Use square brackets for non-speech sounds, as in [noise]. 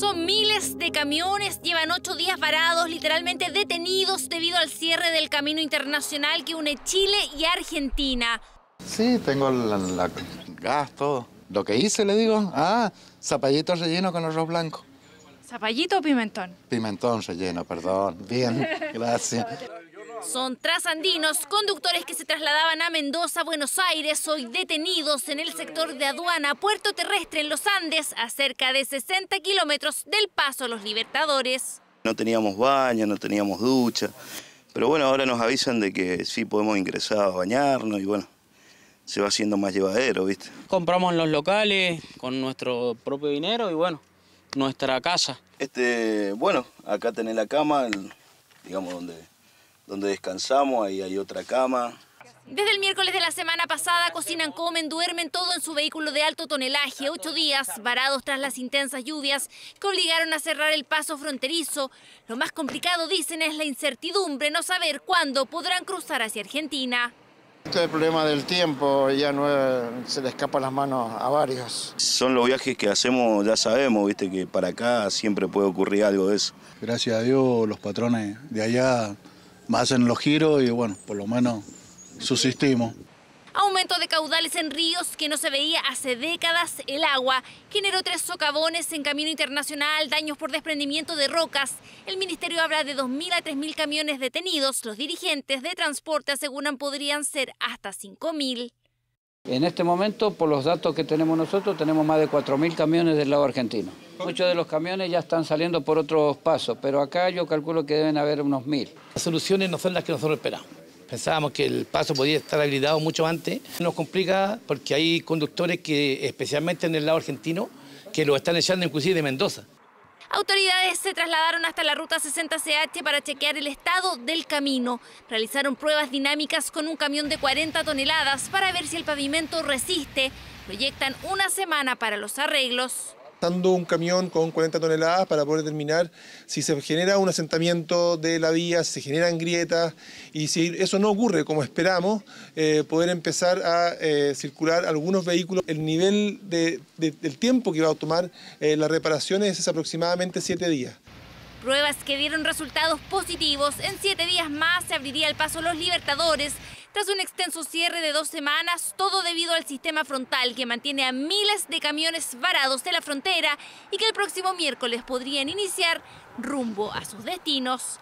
Son miles de camiones, llevan ocho días varados, literalmente detenidos debido al cierre del camino internacional que une Chile y Argentina. Sí, tengo el gasto. gas, Lo que hice, le digo, ah, zapallito relleno con arroz blanco. ¿Zapallito o pimentón? Pimentón relleno, perdón. Bien, [laughs] gracias. Son trasandinos, conductores que se trasladaban a Mendoza, Buenos Aires, hoy detenidos en el sector de aduana, puerto terrestre en los Andes, a cerca de 60 kilómetros del paso Los Libertadores. No teníamos baño, no teníamos ducha, pero bueno, ahora nos avisan de que sí podemos ingresar a bañarnos y bueno, se va haciendo más llevadero, ¿viste? Compramos en los locales con nuestro propio dinero y bueno, nuestra casa. Este, bueno, acá tenés la cama, digamos, donde donde descansamos, ahí hay otra cama. Desde el miércoles de la semana pasada cocinan, comen, duermen todo en su vehículo de alto tonelaje, ocho días varados tras las intensas lluvias que obligaron a cerrar el paso fronterizo. Lo más complicado, dicen, es la incertidumbre, no saber cuándo podrán cruzar hacia Argentina. Este es el problema del tiempo, ya no eh, se le escapan las manos a varios. Son los viajes que hacemos, ya sabemos, viste que para acá siempre puede ocurrir algo de eso. Gracias a Dios los patrones de allá más en los giros y bueno, por lo menos subsistimos. Aumento de caudales en ríos que no se veía hace décadas. El agua generó tres socavones en camino internacional, daños por desprendimiento de rocas. El ministerio habla de 2.000 a 3.000 camiones detenidos. Los dirigentes de transporte aseguran podrían ser hasta 5.000. En este momento, por los datos que tenemos nosotros, tenemos más de 4.000 camiones del lado argentino. Muchos de los camiones ya están saliendo por otros pasos, pero acá yo calculo que deben haber unos mil. Las soluciones no son las que nosotros esperamos. Pensábamos que el paso podía estar habilitado mucho antes. Nos complica porque hay conductores que, especialmente en el lado argentino, que lo están echando inclusive de Mendoza. Autoridades se trasladaron hasta la ruta 60CH para chequear el estado del camino. Realizaron pruebas dinámicas con un camión de 40 toneladas para ver si el pavimento resiste. Proyectan una semana para los arreglos un camión con 40 toneladas para poder determinar si se genera un asentamiento de la vía, si se generan grietas y si eso no ocurre como esperamos, eh, poder empezar a eh, circular algunos vehículos. El nivel del tiempo que iba a tomar eh, las reparaciones es aproximadamente 7 días. Pruebas que dieron resultados positivos. En 7 días más se abriría el paso a los Libertadores tras un extenso cierre de dos semanas, todo debido al sistema frontal que mantiene a miles de camiones varados de la frontera y que el próximo miércoles podrían iniciar rumbo a sus destinos